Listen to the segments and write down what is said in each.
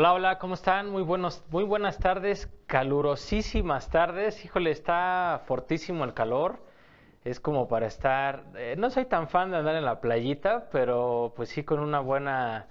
Hola, hola, ¿cómo están? Muy, buenos, muy buenas tardes, calurosísimas tardes. Híjole, está fortísimo el calor. Es como para estar... Eh, no soy tan fan de andar en la playita, pero pues sí con una buena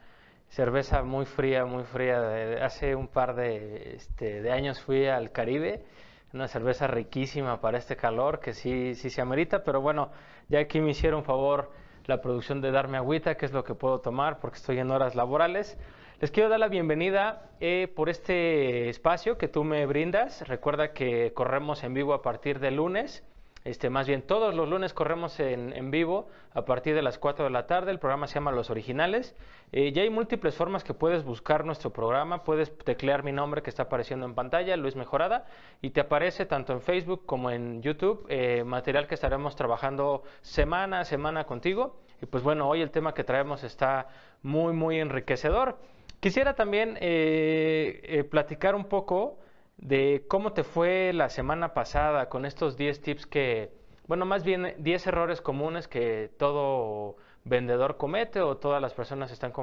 cerveza muy fría, muy fría. hace un par este, de, años fui al Caribe, una cerveza riquísima para este calor, que sí, sí se amerita, pero bueno, ya aquí me hicieron favor la producción de darme agüita, que es lo que puedo tomar porque estoy en horas laborales. Les quiero dar la bienvenida eh, por este espacio que tú me brindas. Recuerda que corremos en vivo a partir de lunes. Este, más bien, todos los lunes corremos en, vivo a partir de las 4 de la tarde. El programa se llama Los Originales. Eh, ya hay múltiples formas que puedes buscar nuestro programa. Puedes teclear mi nombre que está apareciendo en pantalla, Luis Mejorada, y te aparece tanto en Facebook como en YouTube eh, material que estaremos trabajando semana a semana contigo. Y pues bueno, hoy el tema que traemos está muy, muy enriquecedor. Quisiera también eh, eh, platicar un poco de cómo te fue la semana pasada con estos 10 tips que, bueno, más bien 10 errores comunes que todo vendedor comete o todas las personas están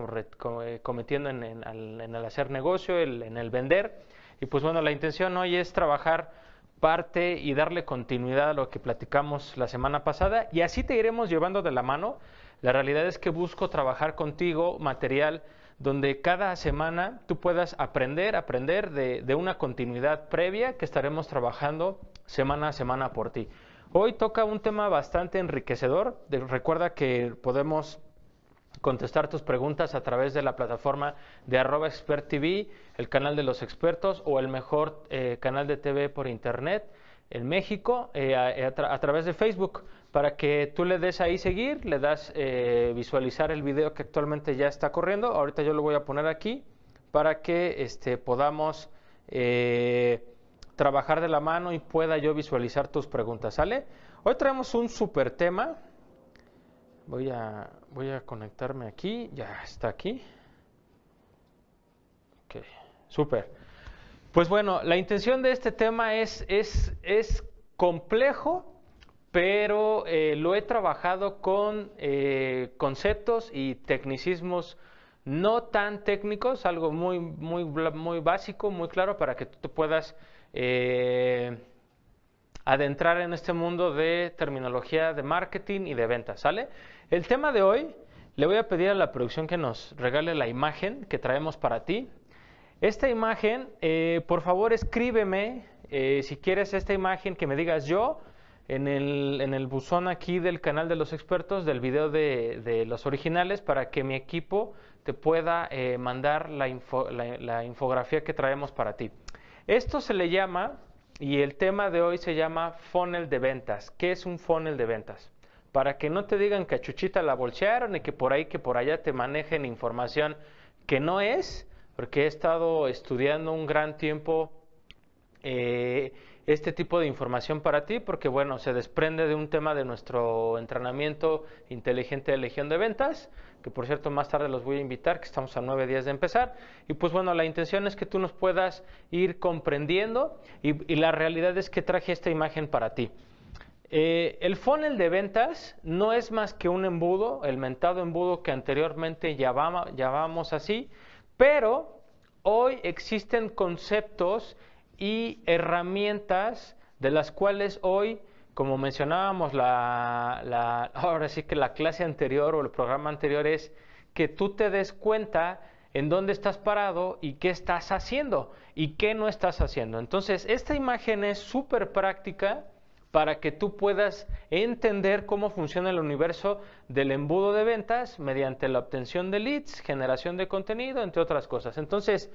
eh, cometiendo en, el hacer negocio, en el vender. Y pues bueno, la intención hoy es trabajar parte y darle continuidad a lo que platicamos la semana pasada y así te iremos llevando de la mano. La realidad es que busco trabajar contigo material donde cada semana tú puedas aprender, aprender de, una continuidad previa que estaremos trabajando semana a semana por ti. Hoy toca un tema bastante enriquecedor. recuerda que podemos contestar tus preguntas a través de la plataforma de arroba expert TV, el canal de los expertos o el mejor eh, canal de TV por internet en México eh, a, través de Facebook para que tú le des ahí seguir, le das eh, visualizar el video que actualmente ya está corriendo. Ahorita yo lo voy a poner aquí para que este, podamos eh, trabajar de la mano y pueda yo visualizar tus preguntas, ¿sale? Hoy traemos un super tema. Voy a, voy a conectarme aquí, ya está aquí. Ok, super. Pues bueno, la intención de este tema es, es, es complejo, pero eh, lo he trabajado con eh, conceptos y tecnicismos no tan técnicos, algo muy, básico, muy claro, para que tú te puedas eh, adentrar en este mundo de terminología de marketing y de ventas, El tema de hoy, le voy a pedir a la producción que nos regale la imagen que traemos para ti. Esta imagen, por favor, escríbeme si quieres esta imagen que me digas yo, en el, buzón aquí del canal de los expertos del video de, los originales para que mi equipo te pueda eh, mandar la, infografía que traemos para ti. Esto se le llama, y el tema de hoy se llama funnel de ventas. ¿Qué es un funnel de ventas? Para que no te digan que a Chuchita la bolsearon y que por ahí, que por allá te manejen información que no es, porque he estado estudiando un gran tiempo eh, este tipo de información para ti porque, bueno, se desprende de un tema de nuestro entrenamiento inteligente de Legión de Ventas, que por cierto más tarde los voy a invitar, que estamos a nueve días de empezar. Y pues bueno, la intención es que tú nos puedas ir comprendiendo y, la realidad es que traje esta imagen para ti. Eh, el funnel de ventas no es más que un embudo, el mentado embudo que anteriormente llamábamos así, pero hoy existen conceptos y herramientas de las cuales hoy, como mencionábamos, la, ahora sí que la clase anterior o el programa anterior es que tú te des cuenta en dónde estás parado y qué estás haciendo y qué no estás haciendo. Entonces, esta imagen es súper práctica para que tú puedas entender cómo funciona el universo del embudo de ventas mediante la obtención de leads, generación de contenido, entre otras cosas. Entonces,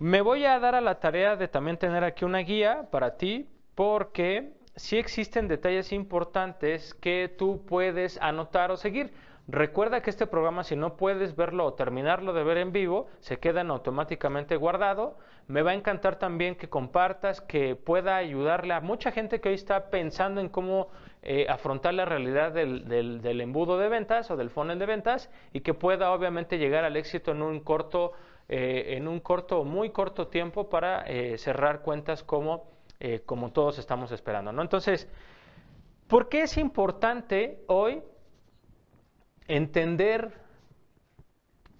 me voy a dar a la tarea de también tener aquí una guía para ti porque sí existen detalles importantes que tú puedes anotar o seguir. Recuerda que este programa, si no puedes verlo o terminarlo de ver en vivo, se queda automáticamente guardado me va a encantar también que compartas, que pueda ayudarle a mucha gente que hoy está pensando en cómo eh, afrontar la realidad del, embudo de ventas o del funnel de ventas y que pueda obviamente llegar al éxito en un corto, eh, en un corto, muy corto tiempo para eh, cerrar cuentas como, como todos estamos esperando. ¿no? Entonces, ¿por qué es importante hoy entender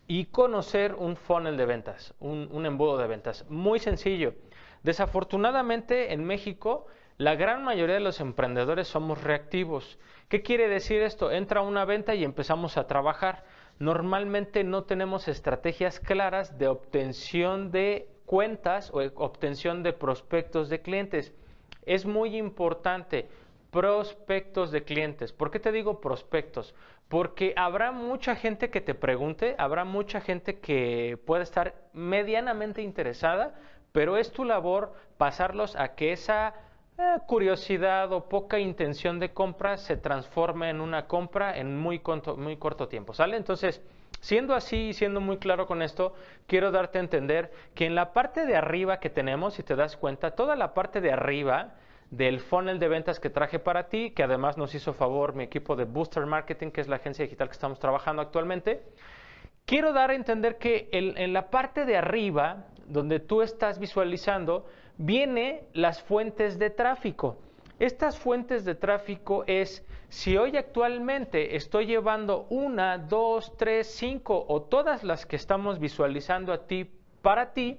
y conocer un funnel de ventas, un, embudo de ventas. Muy sencillo. Desafortunadamente en México la gran mayoría de los emprendedores somos reactivos. ¿Qué quiere decir esto? Entra una venta y empezamos a trabajar. Normalmente no tenemos estrategias claras de obtención de cuentas o obtención de prospectos de clientes. Es muy importante prospectos de clientes. ¿Por qué te digo prospectos? Porque habrá mucha gente que te pregunte, habrá mucha gente que puede estar medianamente interesada, pero es tu labor pasarlos a que esa eh, curiosidad o poca intención de compra se transforme en una compra en muy, muy corto tiempo, ¿sale? Entonces, siendo así y siendo muy claro con esto, quiero darte a entender que en la parte de arriba que tenemos, si te das cuenta, toda la parte de arriba del funnel de ventas que traje para ti, que además nos hizo favor mi equipo de Booster Marketing, que es la agencia digital que estamos trabajando actualmente. Quiero dar a entender que en, la parte de arriba, donde tú estás visualizando, vienen las fuentes de tráfico. Estas fuentes de tráfico es si hoy actualmente estoy llevando una, dos, tres, cinco o todas las que estamos visualizando a ti para ti,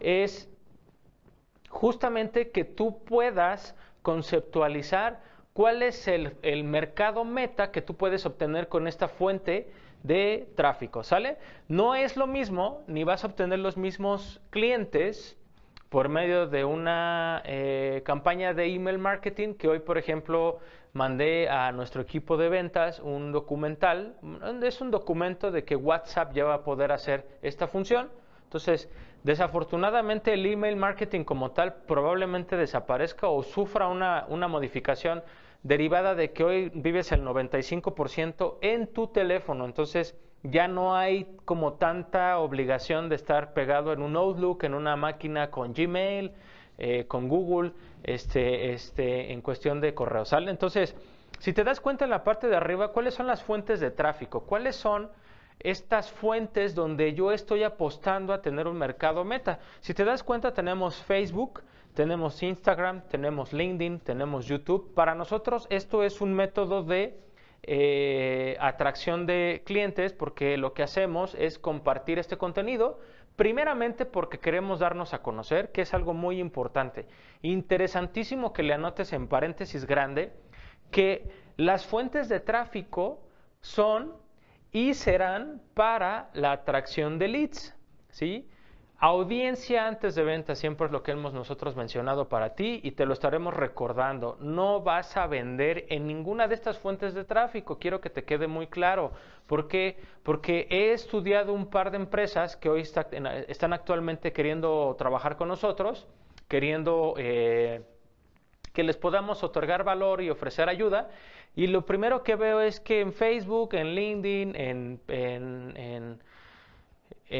es justamente que tú puedas conceptualizar cuál es el, el, mercado meta que tú puedes obtener con esta fuente de tráfico, ¿sale? No es lo mismo, ni vas a obtener los mismos clientes por medio de una eh, campaña de email marketing que hoy, por ejemplo, mandé a nuestro equipo de ventas un documental, es un documento de que WhatsApp ya va a poder hacer esta función. Entonces, Desafortunadamente el email marketing como tal probablemente desaparezca o sufra una, modificación derivada de que hoy vives el 95% en tu teléfono. Entonces ya no hay como tanta obligación de estar pegado en un Outlook, en una máquina con Gmail, eh, con Google, este, este, en cuestión de correo. Entonces, si te das cuenta en la parte de arriba, ¿cuáles son las fuentes de tráfico? ¿Cuáles son estas fuentes donde yo estoy apostando a tener un mercado meta. Si te das cuenta, tenemos Facebook, tenemos Instagram, tenemos LinkedIn, tenemos YouTube. Para nosotros esto es un método de eh, atracción de clientes porque lo que hacemos es compartir este contenido. Primeramente porque queremos darnos a conocer, que es algo muy importante. Interesantísimo que le anotes en paréntesis grande que las fuentes de tráfico son y serán para la atracción de leads. ¿sí? Audiencia antes de venta siempre es lo que hemos nosotros mencionado para ti y te lo estaremos recordando. No vas a vender en ninguna de estas fuentes de tráfico, quiero que te quede muy claro. ¿Por qué? Porque he estudiado un par de empresas que hoy están actualmente queriendo trabajar con nosotros, queriendo eh, que les podamos otorgar valor y ofrecer ayuda. Y lo primero que veo es que en Facebook, en LinkedIn, en,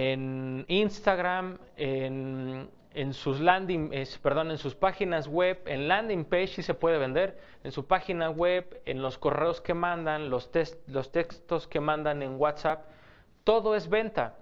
en, Instagram, en, sus landing, perdón, en sus páginas web, en landing page sí se puede vender, en su página web, en los correos que mandan, los, los textos que mandan en WhatsApp, todo es venta.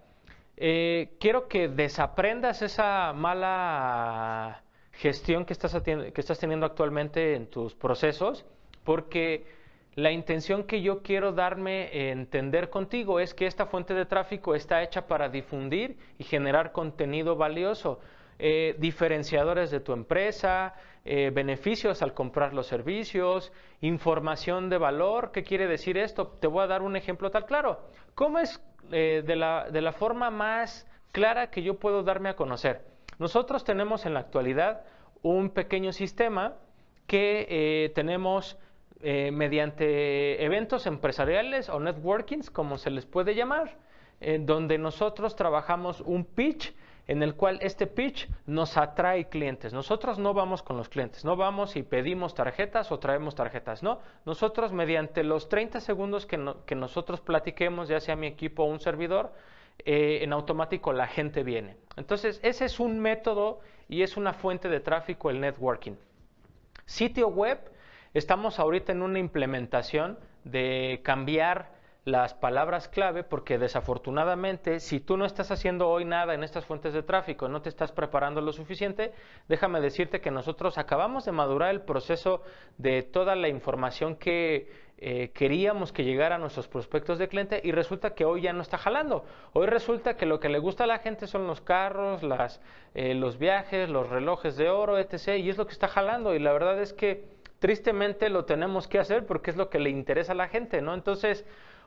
Eh, quiero que desaprendas esa mala gestión que estás, que estás teniendo actualmente en tus procesos, porque la intención que yo quiero darme entender contigo es que esta fuente de tráfico está hecha para difundir y generar contenido valioso, eh, diferenciadores de tu empresa, eh, beneficios al comprar los servicios, información de valor. ¿Qué quiere decir esto? Te voy a dar un ejemplo tal claro. ¿Cómo es eh, de, la, de la forma más clara que yo puedo darme a conocer? Nosotros tenemos en la actualidad un pequeño sistema que eh, tenemos eh, mediante eventos empresariales o networkings, como se les puede llamar, donde nosotros trabajamos un pitch en el cual este pitch nos atrae clientes. Nosotros no vamos con los clientes, no vamos y pedimos tarjetas o traemos tarjetas, no. Nosotros mediante los 30 segundos que, que nosotros platiquemos, ya sea mi equipo o un servidor, eh, en automático la gente viene. Entonces, ese es un método y es una fuente de tráfico el networking. Sitio web, estamos ahorita en una implementación de cambiar las palabras clave porque desafortunadamente si tú no estás haciendo hoy nada en estas fuentes de tráfico, no te estás preparando lo suficiente, déjame decirte que nosotros acabamos de madurar el proceso de toda la información que eh, queríamos que llegara a nuestros prospectos de cliente y resulta que hoy ya no está jalando. Hoy resulta que lo que le gusta a la gente son los carros, las, eh, los viajes, los relojes de oro, etc. Y es lo que está jalando y la verdad es que tristemente lo tenemos que hacer porque es lo que le interesa a la gente, ¿no? Entonces...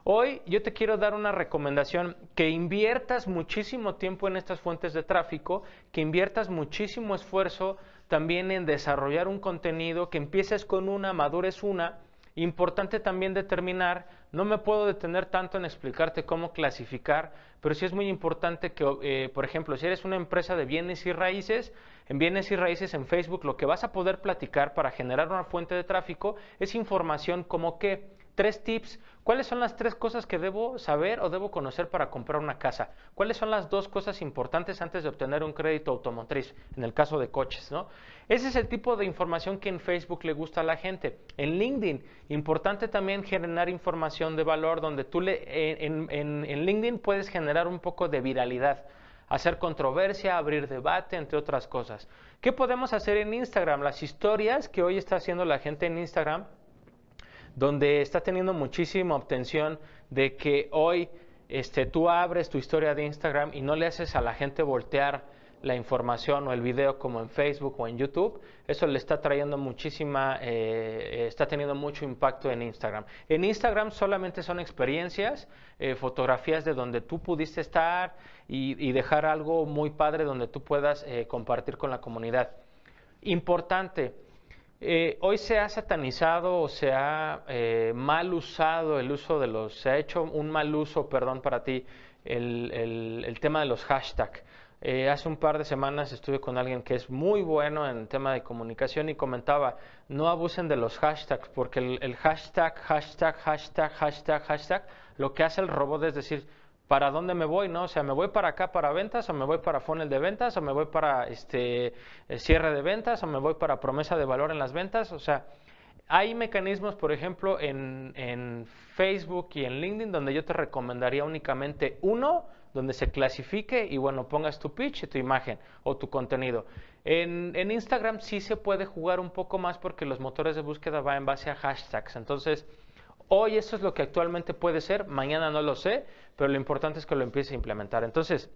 Hoy yo te quiero dar una recomendación, que inviertas muchísimo tiempo en estas fuentes de tráfico, que inviertas muchísimo esfuerzo también en desarrollar un contenido, que empieces con una, madures una, Importante también determinar, no me puedo detener tanto en explicarte cómo clasificar, pero sí es muy importante que, eh, por ejemplo, si eres una empresa de bienes y raíces, en bienes y raíces en Facebook lo que vas a poder platicar para generar una fuente de tráfico es información como que tres tips. ¿Cuáles son las tres cosas que debo saber o debo conocer para comprar una casa? ¿Cuáles son las dos cosas importantes antes de obtener un crédito automotriz? En el caso de coches, ¿no? Ese es el tipo de información que en Facebook le gusta a la gente. En LinkedIn, importante también generar información de valor donde tú le, en, en LinkedIn puedes generar un poco de viralidad hacer controversia, abrir debate, entre otras cosas. ¿Qué podemos hacer en Instagram? Las historias que hoy está haciendo la gente en Instagram donde está teniendo muchísima obtención de que hoy este, tú abres tu historia de Instagram y no le haces a la gente voltear la información o el video como en Facebook o en YouTube, eso le está trayendo muchísima, eh, está teniendo mucho impacto en Instagram. En Instagram solamente son experiencias, eh, fotografías de donde tú pudiste estar y, dejar algo muy padre donde tú puedas eh, compartir con la comunidad. Importante, eh, hoy se ha satanizado o se ha eh, mal usado el uso de los, se ha hecho un mal uso, perdón para ti, el, tema de los hashtags. Eh, hace un par de semanas estuve con alguien que es muy bueno en el tema de comunicación y comentaba, no abusen de los hashtags, porque el hashtag, hashtag, hashtag, hashtag, hashtag, lo que hace el robot es decir, para dónde me voy, ¿no? O sea, me voy para acá para ventas, o me voy para funnel de ventas, o me voy para este eh, cierre de ventas, o me voy para promesa de valor en las ventas. O sea, hay mecanismos, por ejemplo, en, Facebook y en LinkedIn, donde yo te recomendaría únicamente uno, donde se clasifique y bueno, pongas tu pitch y tu imagen o tu contenido. En, en Instagram sí se puede jugar un poco más porque los motores de búsqueda van en base a hashtags. Entonces, Hoy eso es lo que actualmente puede ser, mañana no lo sé, pero lo importante es que lo empiece a implementar. Entonces,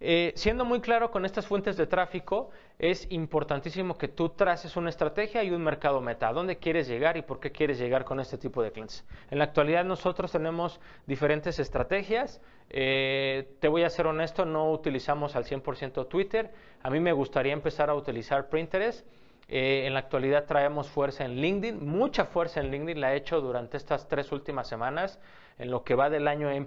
eh, siendo muy claro con estas fuentes de tráfico, es importantísimo que tú traces una estrategia y un mercado meta. dónde quieres llegar y por qué quieres llegar con este tipo de clientes? En la actualidad nosotros tenemos diferentes estrategias. Eh, te voy a ser honesto, no utilizamos al 100% Twitter. A mí me gustaría empezar a utilizar Pinterest eh, en la actualidad traemos fuerza en LinkedIn, mucha fuerza en LinkedIn la he hecho durante estas tres últimas semanas. En lo que va del año em-,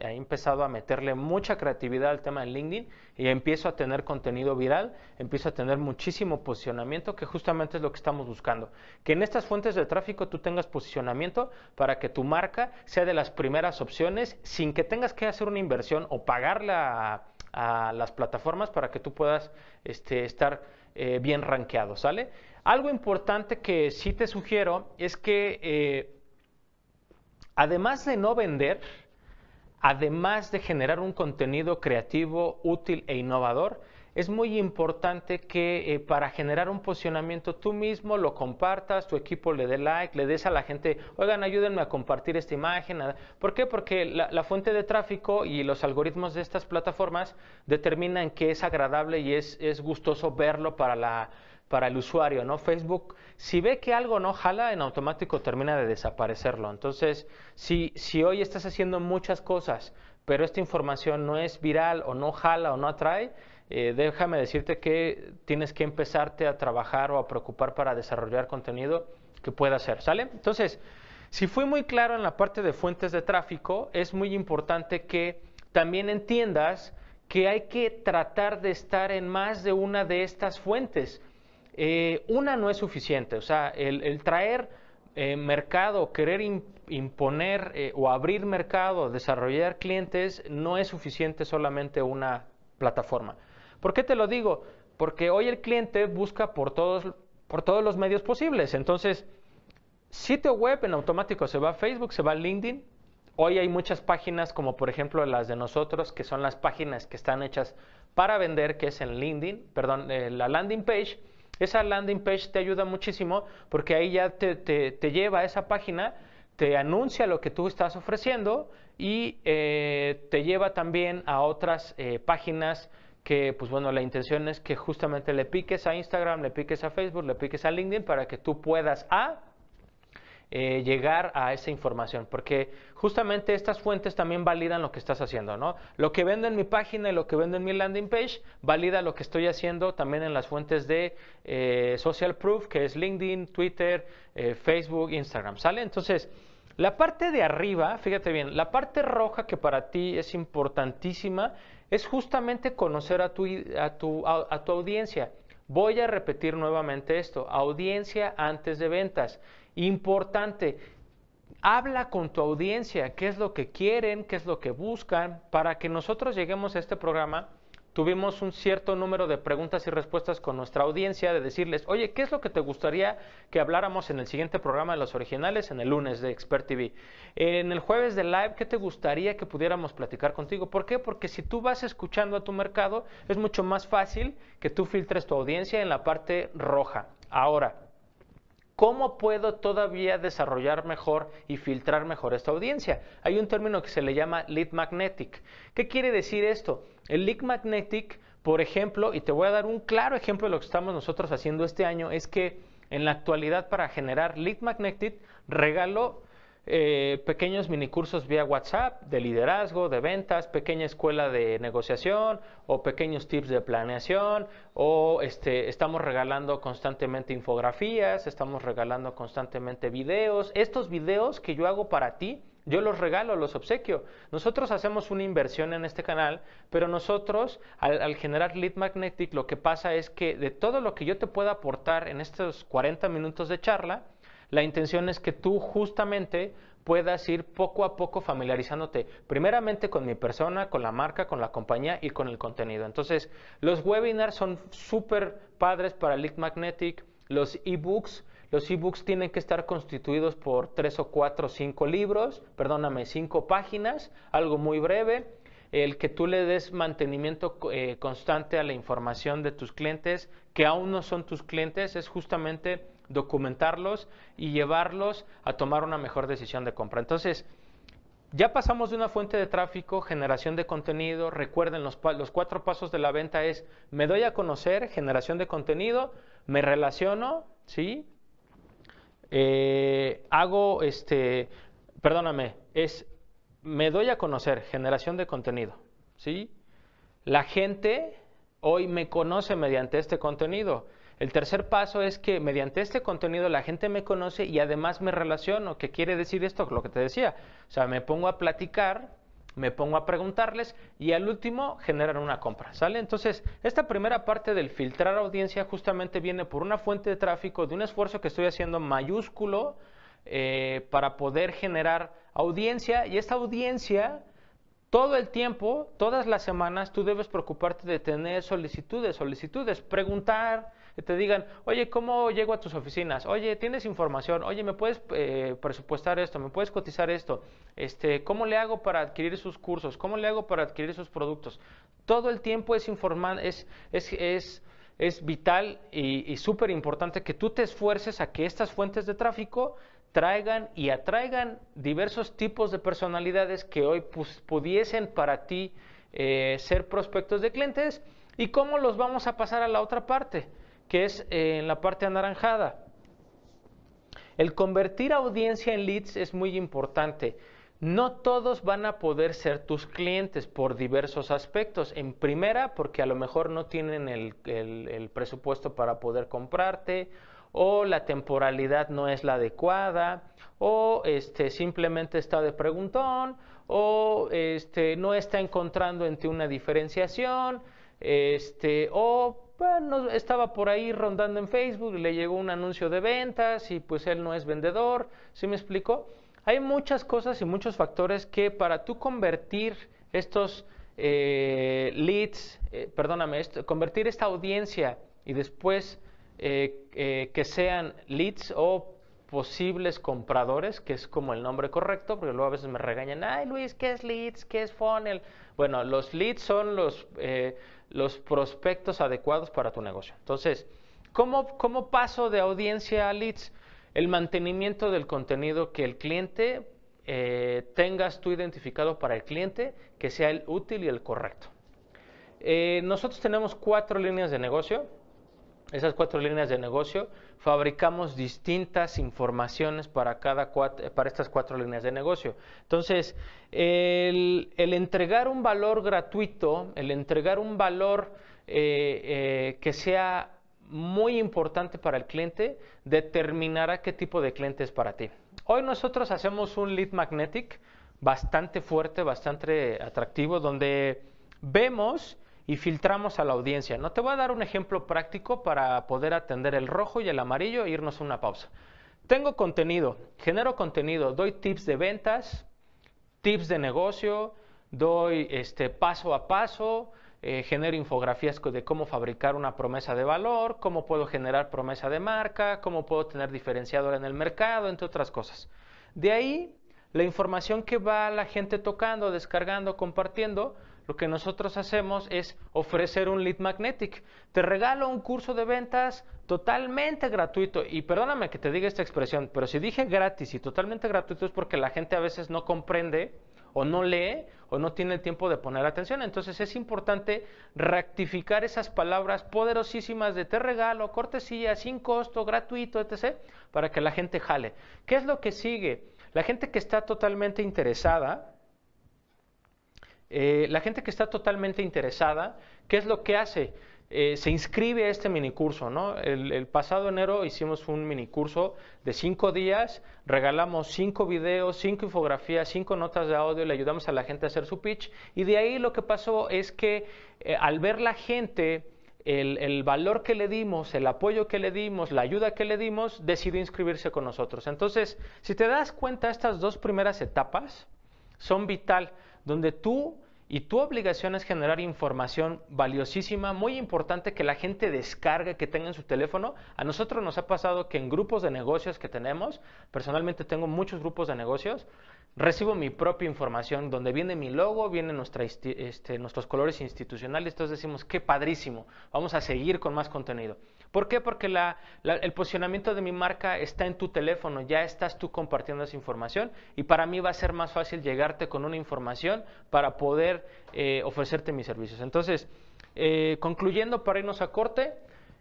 he empezado, a meterle mucha creatividad al tema de LinkedIn y empiezo a tener contenido viral, empiezo a tener muchísimo posicionamiento, que justamente es lo que estamos buscando. Que en estas fuentes de tráfico tú tengas posicionamiento para que tu marca sea de las primeras opciones sin que tengas que hacer una inversión o pagarla a las plataformas para que tú puedas este, estar eh, bien rankeado, ¿sale? Algo importante que sí te sugiero es que eh, además de no vender, además de generar un contenido creativo, útil e innovador, es muy importante que eh, para generar un posicionamiento tú mismo lo compartas, tu equipo le dé like, le des a la gente, oigan, ayúdenme a compartir esta imagen. ¿Por qué? Porque la, fuente de tráfico y los algoritmos de estas plataformas determinan que es agradable y es, es gustoso verlo para la para el usuario, ¿no? Facebook, si ve que algo no jala, en automático termina de desaparecerlo. Entonces, si, si hoy estás haciendo muchas cosas, pero esta información no es viral o no jala o no atrae, eh, déjame decirte que tienes que empezarte a trabajar o a preocupar para desarrollar contenido que pueda ser, ¿sale? Entonces, si fui muy claro en la parte de fuentes de tráfico, es muy importante que también entiendas que hay que tratar de estar en más de una de estas fuentes. Eh, una no es suficiente, o sea, el, traer eh, mercado, querer imponer o abrir mercado, desarrollar clientes, no es suficiente solamente una plataforma. ¿Por qué te lo digo? Porque hoy el cliente busca por todos, por todos los medios posibles. Entonces, sitio web en automático se va a Facebook, se va a LinkedIn. Hoy hay muchas páginas, como por ejemplo las de nosotros, que son las páginas que están hechas para vender, que es en LinkedIn, perdón, eh, la landing page. Esa landing page te ayuda muchísimo porque ahí ya te, lleva a esa página, te anuncia lo que tú estás ofreciendo y eh, te lleva también a otras eh, páginas que pues bueno, la intención es que justamente le piques a Instagram, le piques a Facebook, le piques a LinkedIn para que tú puedas a eh, llegar a esa información, porque justamente estas fuentes también validan lo que estás haciendo, ¿no? Lo que vendo en mi página y lo que vendo en mi landing page valida lo que estoy haciendo también en las fuentes de eh, social proof, que es LinkedIn, Twitter, eh, Facebook, Instagram, ¿sale? Entonces, la parte de arriba, fíjate bien, la parte roja que para ti es importantísima es justamente conocer a tu, a tu, a, tu audiencia. Voy a repetir nuevamente esto, audiencia antes de ventas. Importante, habla con tu audiencia, qué es lo que quieren, qué es lo que buscan, para que nosotros lleguemos a este programa tuvimos un cierto número de preguntas y respuestas con nuestra audiencia, de decirles, oye, ¿qué es lo que te gustaría que habláramos en el siguiente programa de los originales, en el lunes de Expert TV? En el jueves de live, ¿qué te gustaría que pudiéramos platicar contigo? ¿Por qué? Porque si tú vas escuchando a tu mercado, es mucho más fácil que tú filtres tu audiencia en la parte roja. Ahora, ¿Cómo puedo todavía desarrollar mejor y filtrar mejor esta audiencia? Hay un término que se le llama lead magnetic. ¿Qué quiere decir esto? El lead magnetic, por ejemplo, y te voy a dar un claro ejemplo de lo que estamos nosotros haciendo este año, es que en la actualidad para generar lead magnetic regalo eh, pequeños minicursos vía WhatsApp de liderazgo, de ventas, pequeña escuela de negociación o pequeños tips de planeación o este, estamos regalando constantemente infografías, estamos regalando constantemente videos. Estos videos que yo hago para ti, yo los regalo, los obsequio. Nosotros hacemos una inversión en este canal, pero nosotros al, al, generar Lead Magnetic lo que pasa es que de todo lo que yo te pueda aportar en estos 40 minutos de charla, la intención es que tú justamente puedas ir poco a poco familiarizándote primeramente con mi persona, con la marca, con la compañía y con el contenido. Entonces, los webinars son súper padres para Lead Magnetic, los ebooks. Los ebooks tienen que estar constituidos por tres o cuatro o cinco libros, perdóname, cinco páginas, algo muy breve. El que tú le des mantenimiento eh, constante a la información de tus clientes, que aún no son tus clientes, es justamente documentarlos y llevarlos a tomar una mejor decisión de compra. Entonces, ya pasamos de una fuente de tráfico, generación de contenido. Recuerden, los, cuatro pasos de la venta es, me doy a conocer, generación de contenido, me relaciono, ¿sí? Eh, hago, este, perdóname, es, me doy a conocer, generación de contenido, ¿sí? La gente hoy me conoce mediante este contenido. El tercer paso es que mediante este contenido la gente me conoce y además me relaciono. ¿Qué quiere decir esto? Lo que te decía. O sea, me pongo a platicar, me pongo a preguntarles y al último generan una compra, ¿sale? Entonces, esta primera parte del filtrar audiencia justamente viene por una fuente de tráfico, de un esfuerzo que estoy haciendo mayúsculo eh, para poder generar audiencia y esta audiencia... Todo el tiempo, todas las semanas, tú debes preocuparte de tener solicitudes, solicitudes, preguntar, te digan, oye, ¿cómo llego a tus oficinas? Oye, ¿tienes información? Oye, ¿me puedes eh, presupuestar esto? ¿Me puedes cotizar esto? Este, ¿Cómo le hago para adquirir sus cursos? ¿Cómo le hago para adquirir sus productos? Todo el tiempo es informar, es, es, es es vital y, súper importante que tú te esfuerces a que estas fuentes de tráfico traigan y atraigan diversos tipos de personalidades que hoy pudiesen para ti eh, ser prospectos de clientes y cómo los vamos a pasar a la otra parte que es eh, en la parte anaranjada. El convertir audiencia en leads es muy importante. No todos van a poder ser tus clientes por diversos aspectos. En primera, porque a lo mejor no tienen el, presupuesto para poder comprarte, o la temporalidad no es la adecuada, o este, simplemente está de preguntón, o este, no está encontrando en ti una diferenciación, este, o bueno, pues, estaba por ahí rondando en Facebook, y le llegó un anuncio de ventas y pues él no es vendedor, ¿sí me explico? Hay muchas cosas y muchos factores que para tú convertir estos eh, leads, eh, perdóname, convertir esta audiencia y después eh, que sean leads o posibles compradores, que es como el nombre correcto, porque luego a veces me regañan, ay Luis, ¿qué es leads? ¿Qué es funnel? Bueno, los leads son los los prospectos adecuados para tu negocio. Entonces, ¿cómo, paso de audiencia a leads? El mantenimiento del contenido que el cliente eh, tengas tú identificado para el cliente, que sea el útil y el correcto. Eh, nosotros tenemos cuatro líneas de negocio esas cuatro líneas de negocio, fabricamos distintas informaciones para, cada cuatro, eh, para estas cuatro líneas de negocio. Entonces, el, entregar un valor gratuito, el entregar un valor eh, eh, que sea muy importante para el cliente, determinará qué tipo de cliente es para ti. Hoy nosotros hacemos un lead magnetic bastante fuerte, bastante atractivo, donde vemos y filtramos a la audiencia. No te voy a dar un ejemplo práctico para poder atender el rojo y el amarillo e irnos a una pausa. Tengo contenido, genero contenido, doy tips de ventas, tips de negocio, doy este paso a paso, eh, genero infografías de cómo fabricar una promesa de valor, cómo puedo generar promesa de marca, cómo puedo tener diferenciador en el mercado, entre otras cosas. De ahí, la información que va la gente tocando, descargando, compartiendo, lo que nosotros hacemos es ofrecer un lead magnetic. Te regalo un curso de ventas totalmente gratuito. Y perdóname que te diga esta expresión, pero si dije gratis y totalmente gratuito es porque la gente a veces no comprende o no lee o no tiene el tiempo de poner atención. Entonces es importante rectificar esas palabras poderosísimas de te regalo, cortesía, sin costo, gratuito, etc., para que la gente jale. ¿Qué es lo que sigue? La gente que está totalmente interesada, eh, la gente que está totalmente interesada, ¿qué es lo que hace? Eh, se inscribe a este minicurso, ¿no? El, pasado enero hicimos un minicurso de cinco días, regalamos cinco videos, cinco infografías, cinco notas de audio, le ayudamos a la gente a hacer su pitch y de ahí lo que pasó es que eh, al ver la gente el, el, valor que le dimos, el apoyo que le dimos, la ayuda que le dimos, decidió inscribirse con nosotros. Entonces, si te das cuenta, estas dos primeras etapas son vital, donde tú y tu obligación es generar información valiosísima, muy importante que la gente descargue, que tenga en su teléfono. A nosotros nos ha pasado que en grupos de negocios que tenemos, personalmente tengo muchos grupos de negocios, recibo mi propia información, donde viene mi logo, vienen este, nuestros colores institucionales, entonces decimos, qué padrísimo, vamos a seguir con más contenido. ¿Por qué? Porque el posicionamiento de mi marca está en tu teléfono, ya estás tú compartiendo esa información y para mí va a ser más fácil llegarte con una información para poder eh, ofrecerte mis servicios. Entonces, eh, concluyendo para irnos a corte,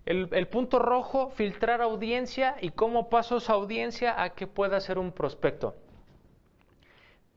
el, el, punto rojo, filtrar audiencia y cómo paso esa audiencia a que pueda ser un prospecto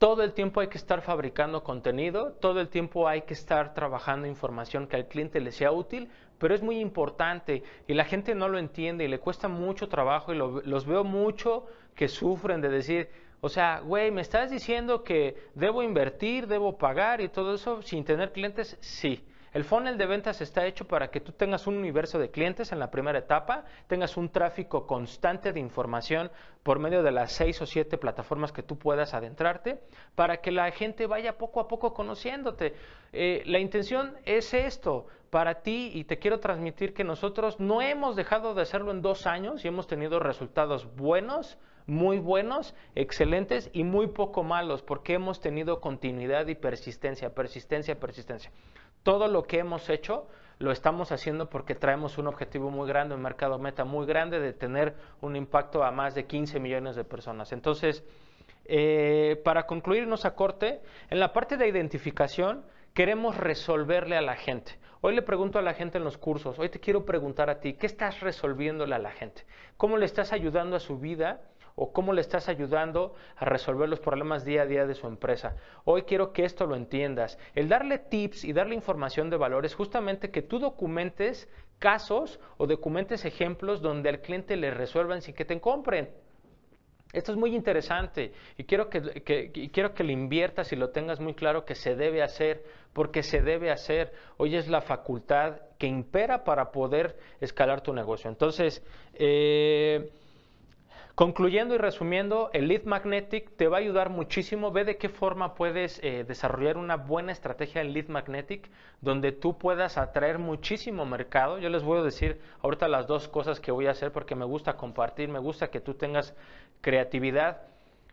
todo el tiempo hay que estar fabricando contenido, todo el tiempo hay que estar trabajando información que al cliente le sea útil, pero es muy importante y la gente no lo entiende y le cuesta mucho trabajo y los veo mucho que sufren de decir, o sea, güey, me estás diciendo que debo invertir, debo pagar y todo eso sin tener clientes, sí. El funnel de ventas está hecho para que tú tengas un universo de clientes en la primera etapa, tengas un tráfico constante de información por medio de las seis o siete plataformas que tú puedas adentrarte, para que la gente vaya poco a poco conociéndote. Eh, la intención es esto, para ti y te quiero transmitir que nosotros no hemos dejado de hacerlo en dos años y hemos tenido resultados buenos, muy buenos, excelentes y muy poco malos porque hemos tenido continuidad y persistencia, persistencia, persistencia todo lo que hemos hecho lo estamos haciendo porque traemos un objetivo muy grande, un mercado meta muy grande de tener un impacto a más de 15 millones de personas. Entonces, eh, para concluirnos a corte, en la parte de identificación queremos resolverle a la gente. Hoy le pregunto a la gente en los cursos, hoy te quiero preguntar a ti, ¿qué estás resolviéndole a la gente? ¿Cómo le estás ayudando a su vida? o cómo le estás ayudando a resolver los problemas día a día de su empresa. Hoy quiero que esto lo entiendas. El darle tips y darle información de valor es justamente que tú documentes casos o documentes ejemplos donde al cliente le resuelvan sin que te compren. Esto es muy interesante y quiero que, le quiero que, lo inviertas y lo tengas muy claro que se debe hacer, porque se debe hacer. Hoy es la facultad que impera para poder escalar tu negocio. Entonces, eh, Concluyendo y resumiendo, el lead magnetic te va a ayudar muchísimo. Ve de qué forma puedes eh, desarrollar una buena estrategia en lead magnetic, donde tú puedas atraer muchísimo mercado. Yo les voy a decir ahorita las dos cosas que voy a hacer porque me gusta compartir, me gusta que tú tengas creatividad.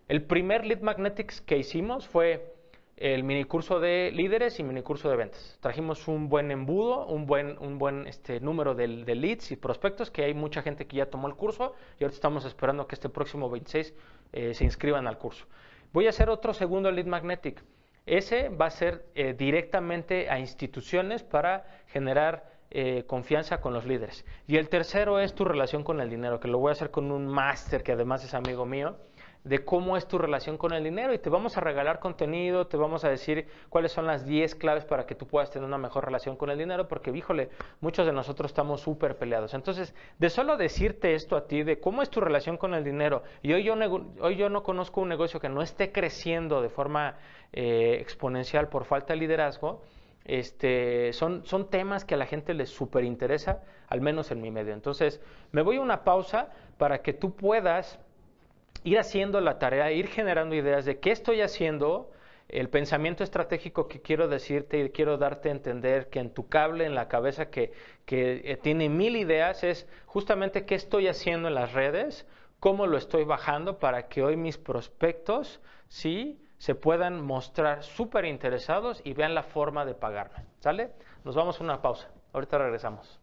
El primer lead magnetic que hicimos fue el minicurso de líderes y minicurso de ventas. Trajimos un buen embudo, un buen, un buen este, número de, leads y prospectos, que hay mucha gente que ya tomó el curso y ahora estamos esperando que este próximo 26 eh, se inscriban al curso. Voy a hacer otro segundo lead magnetic. Ese va a ser eh, directamente a instituciones para generar eh, confianza con los líderes. Y el tercero es tu relación con el dinero, que lo voy a hacer con un máster que además es amigo mío de cómo es tu relación con el dinero y te vamos a regalar contenido, te vamos a decir cuáles son las 10 claves para que tú puedas tener una mejor relación con el dinero, porque, híjole, muchos de nosotros estamos súper peleados. Entonces, de solo decirte esto a ti, de cómo es tu relación con el dinero, y hoy yo, yo no conozco un negocio que no esté creciendo de forma eh, exponencial por falta de liderazgo, este, son, son temas que a la gente les súper interesa, al menos en mi medio. Entonces, me voy a una pausa para que tú puedas ir haciendo la tarea, ir generando ideas de qué estoy haciendo, el pensamiento estratégico que quiero decirte y quiero darte a entender que en tu cable, en la cabeza que, eh, tiene mil ideas, es justamente qué estoy haciendo en las redes, cómo lo estoy bajando para que hoy mis prospectos, sí, se puedan mostrar súper interesados y vean la forma de pagarme. ¿Sale? Nos vamos a una pausa. Ahorita regresamos.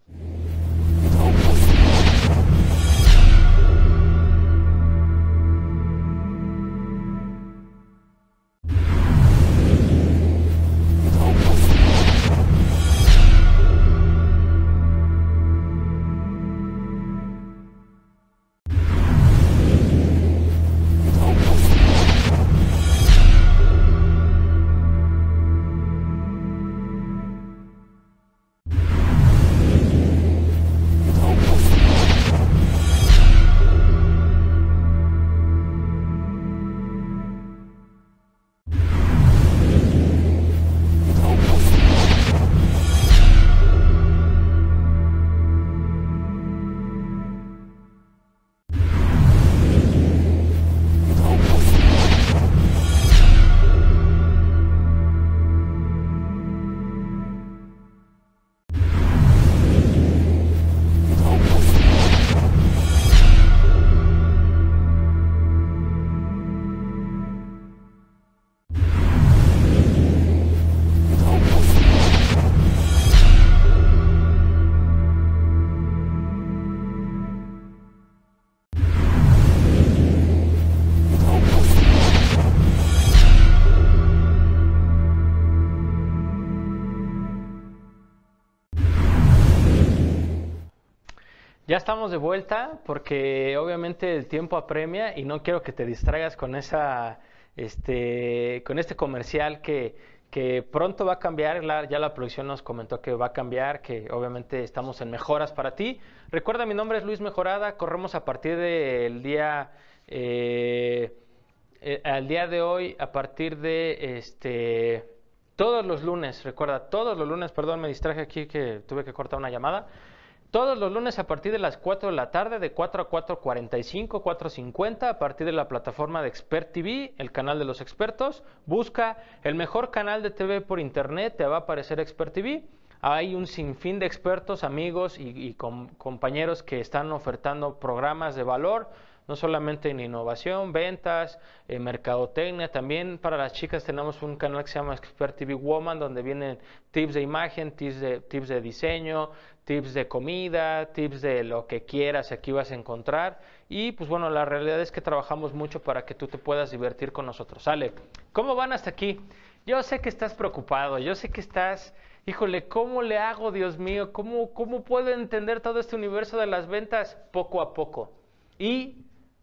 Ya estamos de vuelta porque obviamente el tiempo apremia y no quiero que te distraigas con esa este con este comercial que, pronto va a cambiar, ya la producción nos comentó que va a cambiar, que obviamente estamos en mejoras para ti. Recuerda, mi nombre es Luis Mejorada, corremos a partir del día eh, eh, al día de hoy, a partir de este todos los lunes, recuerda, todos los lunes, perdón, me distraje aquí que tuve que cortar una llamada. Todos los lunes a partir de las 4 de la tarde, de 4 a 4.45, 4.50, a partir de la plataforma de Expert TV, el canal de los expertos. Busca el mejor canal de TV por internet, te va a aparecer Expert TV. Hay un sinfín de expertos, amigos y, compañeros que están ofertando programas de valor no solamente en innovación, ventas, eh, mercadotecnia, también para las chicas tenemos un canal que se llama Expert TV Woman, donde vienen tips de imagen, tips de, tips de diseño, tips de comida, tips de lo que quieras, aquí vas a encontrar. Y pues bueno, la realidad es que trabajamos mucho para que tú te puedas divertir con nosotros. Sale, ¿cómo van hasta aquí? Yo sé que estás preocupado, yo sé que estás, híjole, ¿cómo le hago, Dios mío? ¿Cómo, cómo puedo entender todo este universo de las ventas poco a poco? Y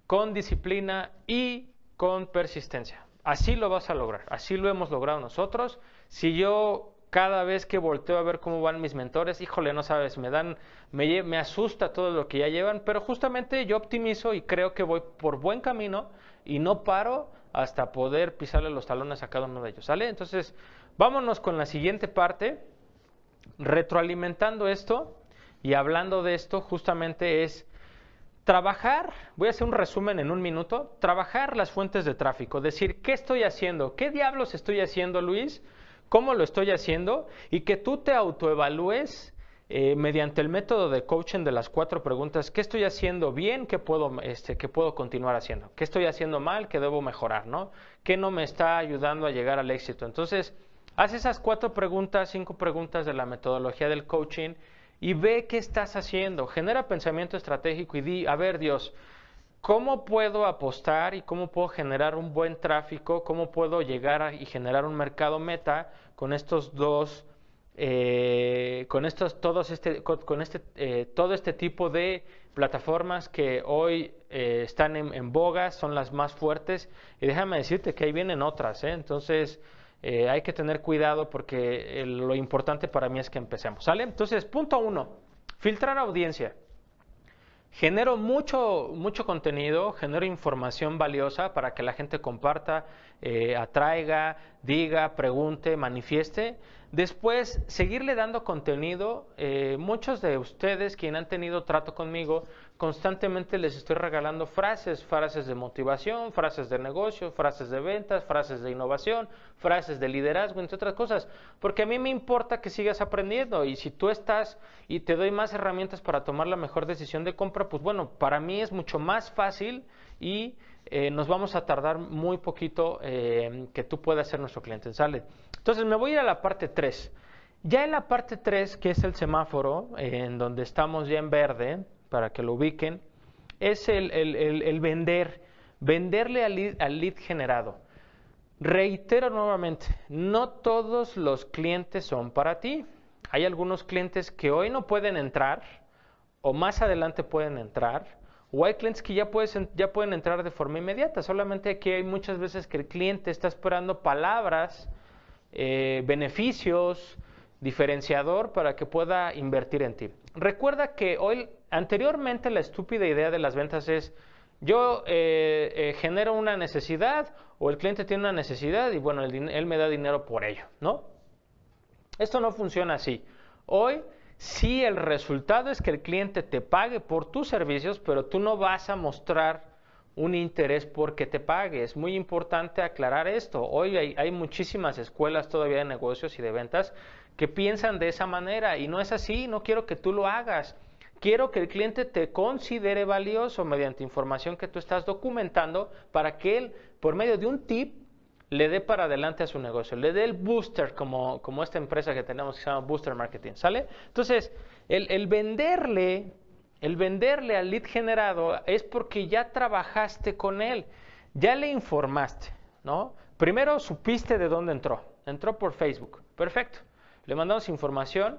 con disciplina y con persistencia. Así lo vas a lograr, así lo hemos logrado nosotros. Si yo cada vez que volteo a ver cómo van mis mentores, híjole, no sabes, me dan, me, asusta todo lo que ya llevan, pero justamente yo optimizo y creo que voy por buen camino y no paro hasta poder pisarle los talones a cada uno de ellos, ¿sale? Entonces, vámonos con la siguiente parte, retroalimentando esto y hablando de esto, justamente es trabajar, voy a hacer un resumen en un minuto, trabajar las fuentes de tráfico, decir, ¿qué estoy haciendo? ¿Qué diablos estoy haciendo, Luis? cómo lo estoy haciendo y que tú te autoevalúes eh, mediante el método de coaching de las cuatro preguntas, ¿qué estoy haciendo bien? ¿Qué puedo, este, puedo continuar haciendo? ¿Qué estoy haciendo mal? ¿Qué debo mejorar? ¿no? ¿Qué no me está ayudando a llegar al éxito? Entonces, haz esas cuatro preguntas, cinco preguntas de la metodología del coaching y ve qué estás haciendo. Genera pensamiento estratégico y di, a ver Dios, ¿cómo puedo apostar y cómo puedo generar un buen tráfico? ¿Cómo puedo llegar y generar un mercado meta? con estos dos, eh, con estos todos este, con, este, eh, todo este tipo de plataformas que hoy eh, están en, en, boga, son las más fuertes y déjame decirte que ahí vienen otras, entonces hay que tener cuidado porque lo importante para mí es que empecemos, ¿sale? Entonces, punto uno, filtrar audiencia genero mucho, mucho contenido, genero información valiosa para que la gente comparta, eh, atraiga, diga, pregunte, manifieste. Después, seguirle dando contenido. Eh, muchos de ustedes, quienes han tenido trato conmigo, constantemente les estoy regalando frases, frases de motivación, frases de negocio, frases de ventas, frases de innovación, frases de liderazgo, entre otras cosas, porque a mí me importa que sigas aprendiendo y si tú estás y te doy más herramientas para tomar la mejor decisión de compra, pues bueno, para mí es mucho más fácil y eh, nos vamos a tardar muy poquito eh, que tú puedas ser nuestro cliente, ¿sale? Entonces me voy a ir a la parte 3. Ya en la parte 3, que es el semáforo, en donde estamos ya en verde, para que lo ubiquen, es el, vender, venderle al lead, al lead generado. Reitero nuevamente, no todos los clientes son para ti. Hay algunos clientes que hoy no pueden entrar o más adelante pueden entrar. O hay clientes que ya, puedes, ya pueden entrar de forma inmediata. Solamente aquí hay muchas veces que el cliente está esperando palabras, eh, beneficios, diferenciador para que pueda invertir en ti recuerda que hoy, anteriormente la estúpida idea de las ventas es, yo eh, eh, genero una necesidad o el cliente tiene una necesidad y bueno, él me da dinero por ello, ¿no? Esto no funciona así. Hoy sí el resultado es que el cliente te pague por tus servicios, pero tú no vas a mostrar un interés porque te pague. Es muy importante aclarar esto. Hoy hay, muchísimas escuelas todavía de negocios y de ventas que piensan de esa manera y no es así, no quiero que tú lo hagas. Quiero que el cliente te considere valioso mediante información que tú estás documentando para que él, por medio de un tip, le dé para adelante a su negocio, le dé el booster como, como esta empresa que tenemos que se llama Booster Marketing, ¿sale? Entonces, el, el venderle el venderle al lead generado es porque ya trabajaste con él, ya le informaste, ¿no? Primero supiste de dónde entró. Entró por Facebook. Perfecto. Le mandamos información,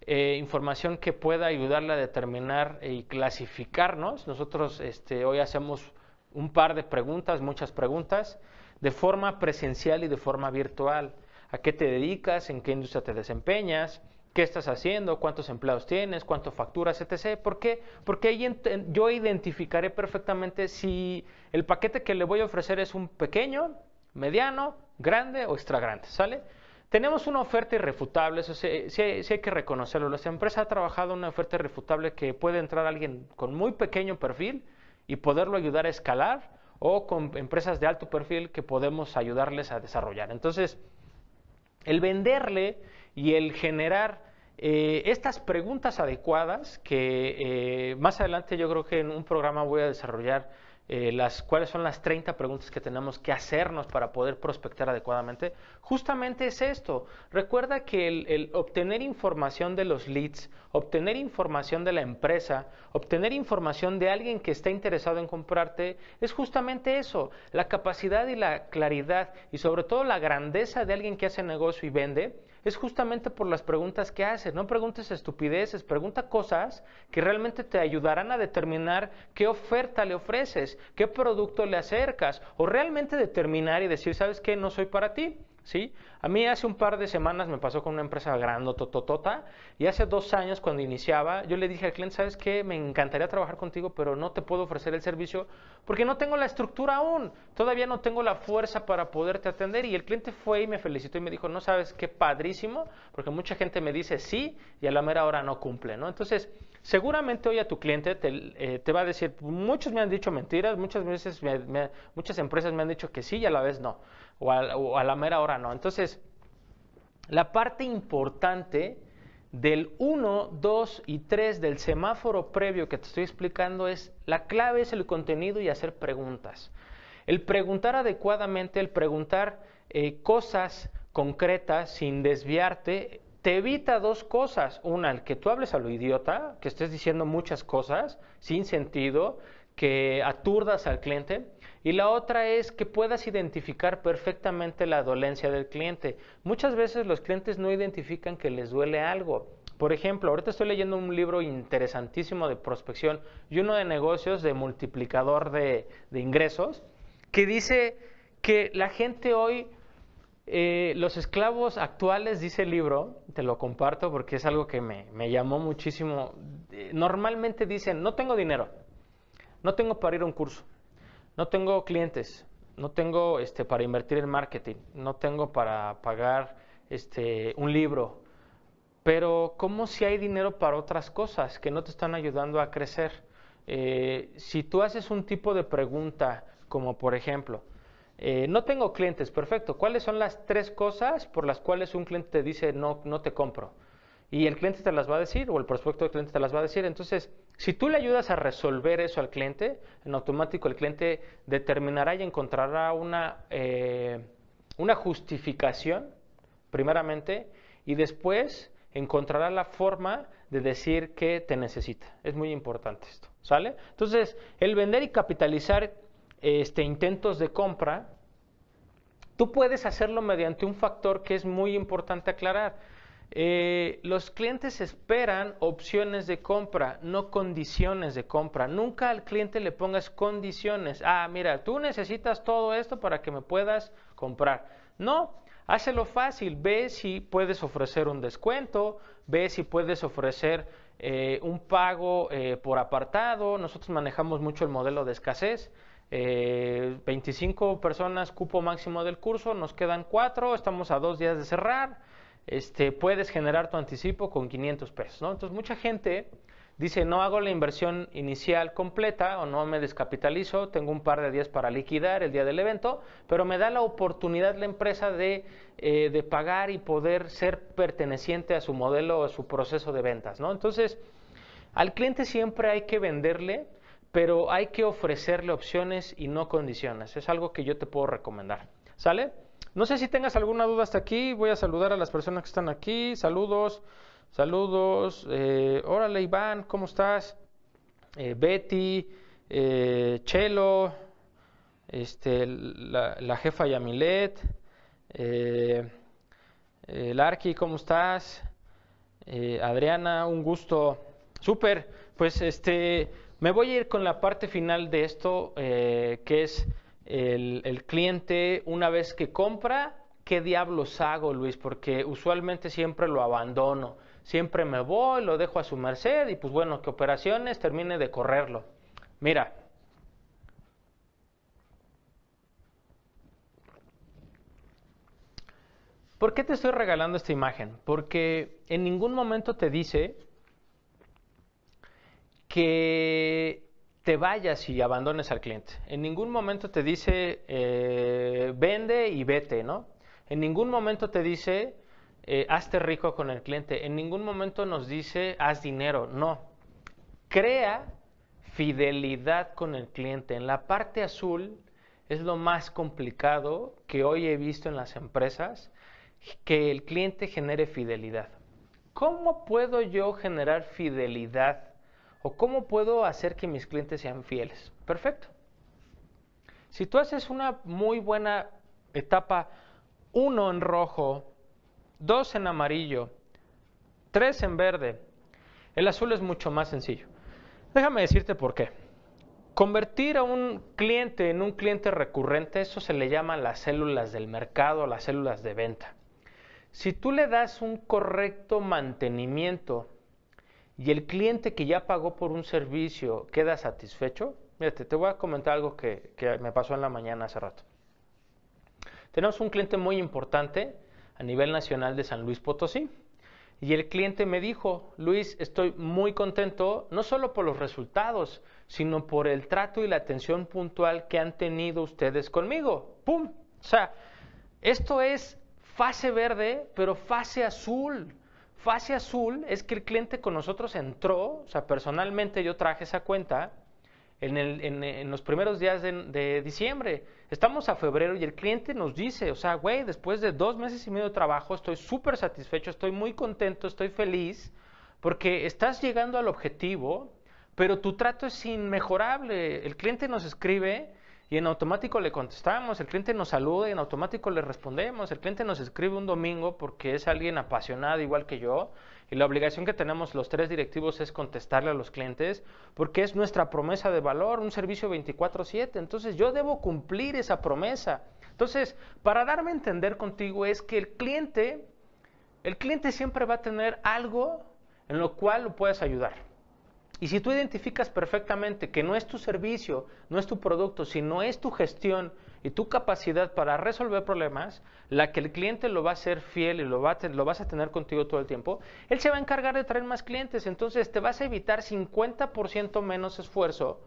eh, información que pueda ayudarle a determinar y clasificarnos. Nosotros este, hoy hacemos un par de preguntas, muchas preguntas, de forma presencial y de forma virtual. ¿A qué te dedicas? ¿En qué industria te desempeñas? qué estás haciendo, cuántos empleados tienes, cuánto facturas, etc. ¿Por qué? Porque ahí yo identificaré perfectamente si el paquete que le voy a ofrecer es un pequeño, mediano, grande o extra grande, ¿sale? Tenemos una oferta irrefutable, eso sí, hay que reconocerlo. La empresa ha trabajado una oferta irrefutable que puede entrar alguien con muy pequeño perfil y poderlo ayudar a escalar o con empresas de alto perfil que podemos ayudarles a desarrollar. Entonces, el venderle y el generar eh, estas preguntas adecuadas, que eh, más adelante yo creo que en un programa voy a desarrollar eh, las, cuáles son las 30 preguntas que tenemos que hacernos para poder prospectar adecuadamente, justamente es esto. Recuerda que el obtener información de los leads, obtener información de la empresa, obtener información de alguien que está interesado en comprarte, es justamente eso, la capacidad y la claridad y sobre todo la grandeza de alguien que hace negocio y vende es justamente por las preguntas que haces. No preguntes estupideces, pregunta cosas que realmente te ayudarán a determinar qué oferta le ofreces, qué producto le acercas, o realmente determinar y decir, ¿sabes qué? No soy para ti. ¿sí? A mí hace un par de semanas me pasó con una empresa grande, tototota, y hace dos años cuando iniciaba yo le dije al cliente, ¿sabes qué? Me encantaría trabajar contigo, pero no te puedo ofrecer el servicio porque no tengo la estructura aún, todavía no tengo la fuerza para poderte atender y el cliente fue y me felicitó y me dijo, no sabes qué padrísimo, porque mucha gente me dice sí y a la mera hora no cumple, ¿no? Entonces, seguramente hoy a tu cliente te, eh, va a decir, muchos me han dicho mentiras, muchas veces muchas empresas me han dicho que sí y a la vez no o a, la mera hora no. Entonces, la parte importante del 1, 2 y 3 del semáforo previo que te estoy explicando es la clave es el contenido y hacer preguntas. El preguntar adecuadamente, el preguntar eh, cosas concretas sin desviarte, te evita dos cosas. Una, el que tú hables a lo idiota, que estés diciendo muchas cosas sin sentido, que aturdas al cliente. Y la otra es que puedas identificar perfectamente la dolencia del cliente. Muchas veces los clientes no identifican que les duele algo. Por ejemplo, ahorita estoy leyendo un libro interesantísimo de prospección y uno de negocios de multiplicador de, ingresos que dice que la gente hoy, eh, los esclavos actuales, dice el libro, te lo comparto porque es algo que me, me llamó muchísimo. Eh, normalmente dicen, no tengo dinero, no tengo para ir a un curso, no tengo clientes, no tengo este, para invertir en marketing, no tengo para pagar este, un libro, pero ¿cómo si hay dinero para otras cosas que no te están ayudando a crecer? Eh, si tú haces un tipo de pregunta, como por ejemplo, eh, no tengo clientes, perfecto, ¿cuáles son las tres cosas por las cuales un cliente te dice no, no te compro? Y el cliente te las va a decir, o el prospecto del cliente te las va a decir. Entonces, si tú le ayudas a resolver eso al cliente, en automático el cliente determinará y encontrará una, eh, una justificación, primeramente, y después encontrará la forma de decir que te necesita. Es muy importante esto, ¿sale? Entonces, el vender y capitalizar este, intentos de compra, tú puedes hacerlo mediante un factor que es muy importante aclarar eh, los clientes esperan opciones de compra, no condiciones de compra. Nunca al cliente le pongas condiciones. Ah, mira, tú necesitas todo esto para que me puedas comprar. No, hazlo fácil. Ve si puedes ofrecer un descuento, ve si puedes ofrecer eh, un pago eh, por apartado. Nosotros manejamos mucho el modelo de escasez. 25 personas, cupo máximo del curso, nos quedan 4, estamos a dos días de cerrar este, puedes generar tu anticipo con 500 pesos. ¿no? Entonces mucha gente dice, no hago la inversión inicial completa o no me descapitalizo, tengo un par de días para liquidar el día del evento, pero me da la oportunidad la empresa de, eh, de pagar y poder ser perteneciente a su modelo o a su proceso de ventas. ¿no? Entonces, al cliente siempre hay que venderle, pero hay que ofrecerle opciones y no condiciones. Es algo que yo te puedo recomendar. ¿Sale? No sé si tengas alguna duda hasta aquí. Voy a saludar a las personas que están aquí. Saludos, saludos. Eh, órale, Iván, ¿cómo estás? Eh, Betty, eh, Chelo, este, la, jefa Yamilet, Larky, ¿cómo estás? Adriana, un gusto. Súper, pues este, me voy a ir con la parte final de esto, que es el, cliente una vez que compra, ¿qué diablos hago, Luis? Porque usualmente siempre lo abandono, siempre me voy, lo dejo a su merced y pues bueno, que operaciones termine de correrlo. Mira, ¿por qué te estoy regalando esta imagen? Porque en ningún momento te dice que te vayas y abandones al cliente. En ningún momento te dice eh, vende y vete, ¿no? En ningún momento te dice eh, hazte rico con el cliente. En ningún momento nos dice haz dinero. No. Crea fidelidad con el cliente. En la parte azul es lo más complicado que hoy he visto en las empresas, que el cliente genere fidelidad. ¿Cómo puedo yo generar fidelidad o cómo puedo hacer que mis clientes sean fieles. Perfecto. Si tú haces una muy buena etapa uno en rojo, dos en amarillo, tres en verde, el azul es mucho más sencillo. Déjame decirte por qué. Convertir a un cliente en un cliente recurrente, eso se le llama las células del mercado, las células de venta. Si tú le das un correcto mantenimiento y el cliente que ya pagó por un servicio queda satisfecho, mírate, te voy a comentar algo que, que me pasó en la mañana hace rato. Tenemos un cliente muy importante a nivel nacional de San Luis Potosí. Y el cliente me dijo, Luis, estoy muy contento, no solo por los resultados, sino por el trato y la atención puntual que han tenido ustedes conmigo. ¡Pum! O sea, esto es fase verde, pero fase azul base azul es que el cliente con nosotros entró, o sea, personalmente yo traje esa cuenta en, los primeros días de, de, diciembre. Estamos a febrero y el cliente nos dice, o sea, güey, después de dos meses y medio de trabajo estoy súper satisfecho, estoy muy contento, estoy feliz, porque estás llegando al objetivo, pero tu trato es inmejorable. El cliente nos escribe y en automático le contestamos, el cliente nos saluda y en automático le respondemos, el cliente nos escribe un domingo porque es alguien apasionado igual que yo y la obligación que tenemos los tres directivos es contestarle a los clientes porque es nuestra promesa de valor, un servicio 24/7, entonces yo debo cumplir esa promesa. Entonces, para darme a entender contigo es que el cliente, el cliente siempre va a tener algo en lo cual lo puedes ayudar. Y si tú identificas perfectamente que no es tu servicio, no es tu producto, sino es tu gestión y tu capacidad para resolver problemas, la que el cliente lo va a ser fiel y lo, va a, lo vas a tener contigo todo el tiempo, él se va a encargar de traer más clientes. Entonces te vas a evitar 50% menos esfuerzo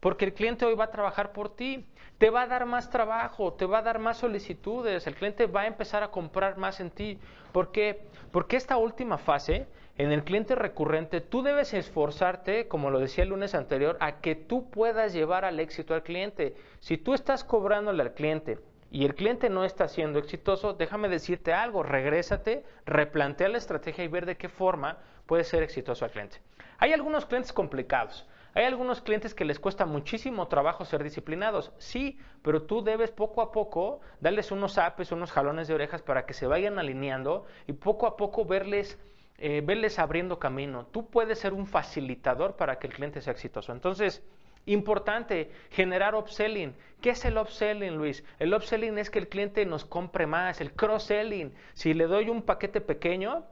porque el cliente hoy va a trabajar por ti, te va a dar más trabajo, te va a dar más solicitudes, el cliente va a empezar a comprar más en ti. ¿Por qué? Porque esta última fase en el cliente recurrente, tú debes esforzarte, como lo decía el lunes anterior, a que tú puedas llevar al éxito al cliente. Si tú estás cobrándole al cliente y el cliente no está siendo exitoso, déjame decirte algo, regrésate, replantea la estrategia y ver de qué forma puede ser exitoso al cliente. Hay algunos clientes complicados. Hay algunos clientes que les cuesta muchísimo trabajo ser disciplinados, sí, pero tú debes poco a poco darles unos apes, unos jalones de orejas para que se vayan alineando y poco a poco verles eh, verles abriendo camino. Tú puedes ser un facilitador para que el cliente sea exitoso. Entonces, importante generar upselling. ¿Qué es el upselling, Luis? El upselling es que el cliente nos compre más, el cross-selling. Si le doy un paquete pequeño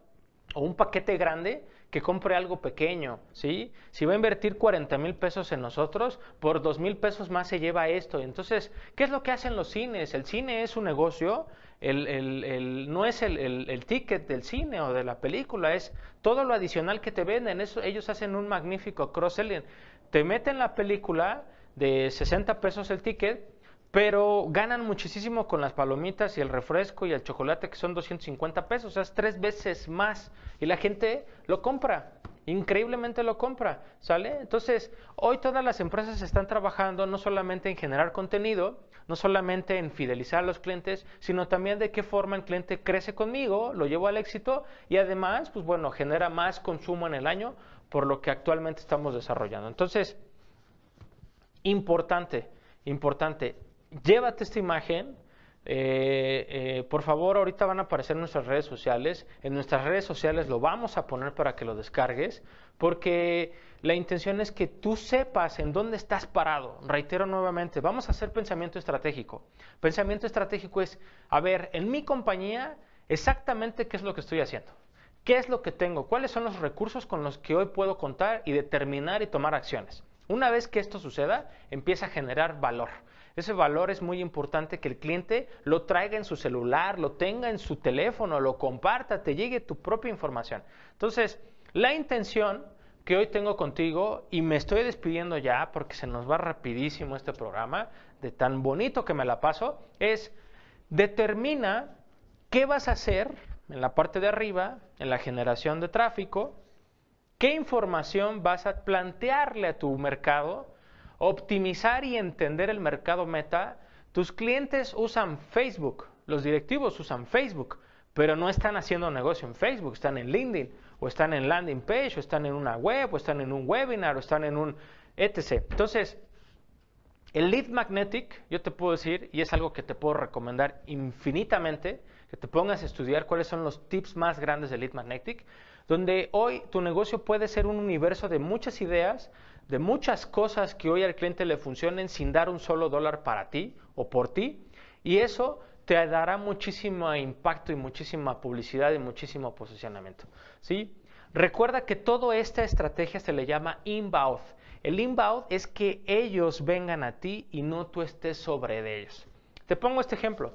o un paquete grande, que compre algo pequeño, ¿sí? Si va a invertir 40 mil pesos en nosotros, por 2 mil pesos más se lleva esto. Entonces, ¿qué es lo que hacen los cines? El cine es un negocio, el, no es el, ticket del cine o de la película, es todo lo adicional que te venden. Eso, ellos hacen un magnífico cross-selling. Te meten la película de 60 pesos el ticket pero ganan muchísimo con las palomitas y el refresco y el chocolate que son 250 pesos, o sea, es tres veces más y la gente lo compra. Increíblemente lo compra, ¿sale? Entonces, hoy todas las empresas están trabajando no solamente en generar contenido, no solamente en fidelizar a los clientes, sino también de qué forma el cliente crece conmigo, lo llevo al éxito y además, pues bueno, genera más consumo en el año por lo que actualmente estamos desarrollando. Entonces, importante, importante, llévate esta imagen. Eh, eh, por favor, ahorita van a aparecer nuestras redes sociales. En nuestras redes sociales lo vamos a poner para que lo descargues, porque la intención es que tú sepas en dónde estás parado. Reitero nuevamente, vamos a hacer pensamiento estratégico. Pensamiento estratégico es, a ver, en mi compañía, exactamente qué es lo que estoy haciendo. ¿Qué es lo que tengo? ¿Cuáles son los recursos con los que hoy puedo contar y determinar y tomar acciones? Una vez que esto suceda, empieza a generar valor. Ese valor es muy importante que el cliente lo traiga en su celular, lo tenga en su teléfono, lo comparta, te llegue tu propia información. Entonces, la intención que hoy tengo contigo y me estoy despidiendo ya porque se nos va rapidísimo este programa, de tan bonito que me la paso, es determina qué vas a hacer en la parte de arriba, en la generación de tráfico, ¿Qué información vas a plantearle a tu mercado? Optimizar y entender el mercado meta. Tus clientes usan Facebook, los directivos usan Facebook, pero no están haciendo negocio en Facebook, están en LinkedIn, o están en landing page, o están en una web, o están en un webinar, o están en un etc. Entonces, el lead magnetic, yo te puedo decir, y es algo que te puedo recomendar infinitamente, que te pongas a estudiar cuáles son los tips más grandes del lead magnetic, donde hoy tu negocio puede ser un universo de muchas ideas, de muchas cosas que hoy al cliente le funcionen sin dar un solo dólar para ti o por ti, y eso te dará muchísimo impacto y muchísima publicidad y muchísimo posicionamiento. ¿sí? Recuerda que toda esta estrategia se le llama inbound. El inbound es que ellos vengan a ti y no tú estés sobre de ellos. Te pongo este ejemplo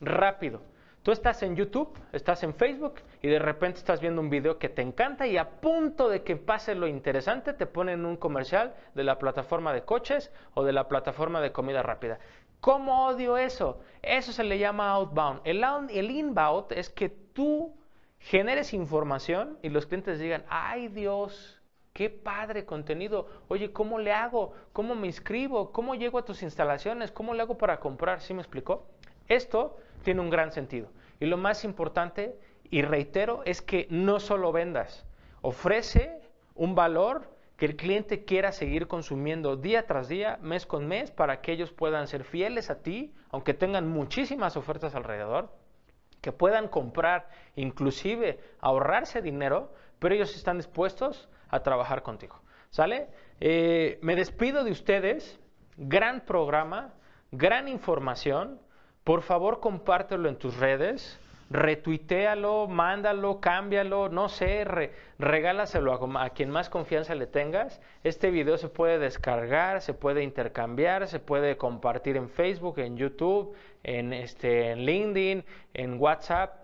rápido. Tú estás en YouTube, estás en Facebook y de repente estás viendo un video que te encanta y a punto de que pase lo interesante te ponen un comercial de la plataforma de coches o de la plataforma de comida rápida. ¿Cómo odio eso? Eso se le llama outbound. El, el inbound es que tú generes información y los clientes digan, ay Dios, qué padre contenido. Oye, ¿cómo le hago? ¿Cómo me inscribo? ¿Cómo llego a tus instalaciones? ¿Cómo le hago para comprar? ¿Sí me explicó? Esto tiene un gran sentido. Y lo más importante, y reitero, es que no solo vendas, ofrece un valor que el cliente quiera seguir consumiendo día tras día, mes con mes, para que ellos puedan ser fieles a ti, aunque tengan muchísimas ofertas alrededor, que puedan comprar, inclusive ahorrarse dinero, pero ellos están dispuestos a trabajar contigo. ¿Sale? Eh, me despido de ustedes. Gran programa, gran información por favor compártelo en tus redes, retuitealo, mándalo, cámbialo, no sé, regálaselo a, quien más confianza le tengas. Este video se puede descargar, se puede intercambiar, se puede compartir en Facebook, en YouTube, en, este, en LinkedIn, en WhatsApp.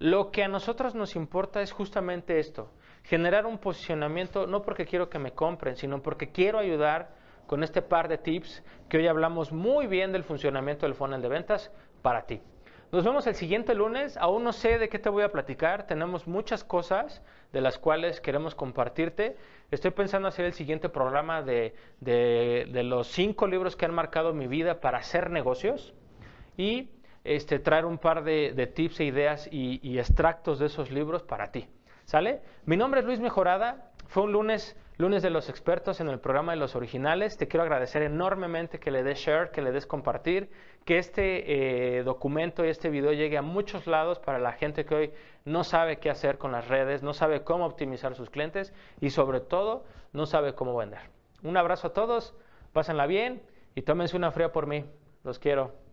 Lo que a nosotros nos importa es justamente esto, generar un posicionamiento no porque quiero que me compren, sino porque quiero ayudar con este par de tips que hoy hablamos muy bien del funcionamiento del funnel de ventas para ti. Nos vemos el siguiente lunes. Aún no sé de qué te voy a platicar. Tenemos muchas cosas de las cuales queremos compartirte. Estoy pensando hacer el siguiente programa de, los cinco libros que han marcado mi vida para hacer negocios y este, traer un par de, tips e ideas y, y extractos de esos libros para ti. ¿Sale? Mi nombre es Luis Mejorada. Fue un lunes, lunes de los expertos en el programa de los originales. Te quiero agradecer enormemente que le des share, que le des compartir, que este eh, documento y este video llegue a muchos lados para la gente que hoy no sabe qué hacer con las redes, no sabe cómo optimizar sus clientes y sobre todo no sabe cómo vender. Un abrazo a todos, pásenla bien y tómense una fría por mí. Los quiero.